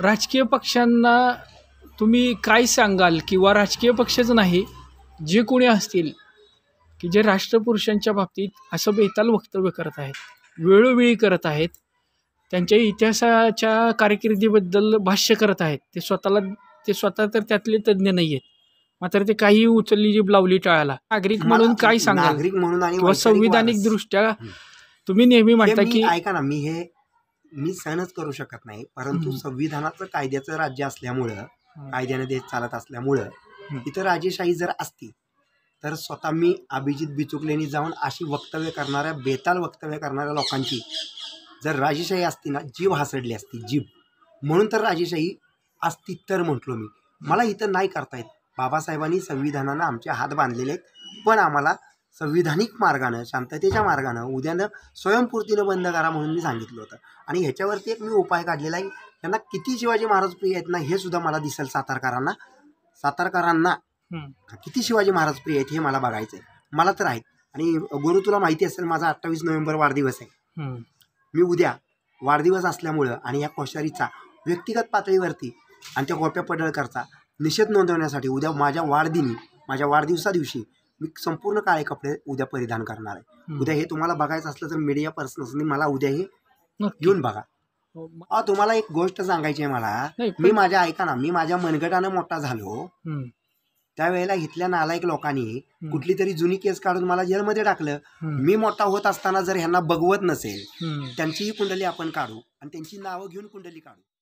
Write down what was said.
राजकीय पक्षांना तुम्ही काय सांगाल किंवा राजकीय पक्षच नाही जे कोणी असतील की जे राष्ट्रपुरुषांच्या बाबतीत असं बेताल वक्तव्य करत आहेत वेळोवेळी करत आहेत त्यांच्या इतिहासाच्या कारकिर्दीबद्दल भाष्य करत आहेत ते स्वतःला ते स्वतः तर त्यातले तज्ज्ञ नाही आहेत मात्र ते काही उचलली जी लावली टाळाला नागरिक म्हणून काय सांगाल नागरिक म्हणून संविधानिक दृष्ट्या तुम्ही नेहमी म्हणता की ऐका ना मी हे मी सहनच करू शकत नाही परंतु संविधानाचं कायद्याचं राज्य असल्यामुळं कायद्याने देश चालत असल्यामुळं इथं राजेशाही जर असती तर स्वतः मी अभिजित बिचुकलेनी जाऊन अशी वक्तव्य करणाऱ्या बेताल वक्तव्य करणाऱ्या लोकांची जर राजेशाही असती ना जीव हासडली असती जीव म्हणून तर राजेशाही असती तर म्हटलो मी मला इथं नाही करता येत बाबासाहेबांनी संविधानानं आमचे हात बांधलेले आहेत पण आम्हाला संविधानिक मार्गानं शांततेच्या मार्गानं उद्यानं स्वयंपूर्तीनं बंद करा म्हणून मी सांगितलं होतं आणि ह्याच्यावरती एक मी उपाय काढलेला आहे त्यांना किती शिवाजी महाराज प्रिय आहेत ना हे सुद्धा मला दिसेल सातारकरांना सातारकरांना किती शिवाजी महाराज प्रिय आहेत हे मला बघायचं आहे मला तर आहेत आणि गुरु तुला माहिती असेल माझा अठ्ठावीस नोव्हेंबर वाढदिवस आहे मी उद्या वाढदिवस असल्यामुळं आणि या कोश्यारीचा व्यक्तिगत पातळीवरती आणि त्या गोप्या पडळकरचा निषेध नोंदवण्यासाठी उद्या माझ्या वाढदिनी माझ्या वाढदिवसा दिवशी मी संपूर्ण काळे कपडे उद्या परिधान करणार आहे उद्या हे तुम्हाला बघायचं असलं तर मीडिया पर्सन मला उद्या हे घेऊन बघा हो, तुम्हाला एक गोष्ट सांगायची आहे मला मी माझ्या ऐका ना मी माझ्या मनगटानं मोठा झालो त्यावेळेला इथल्या नालायक लोकांनी कुठली तरी जुनी केस काढून मला जेलमध्ये टाकलं मी मोठा होत असताना जर ह्यांना बघवत नसेल त्यांचीही कुंडली आपण काढू आणि त्यांची नावं घेऊन कुंडली काढू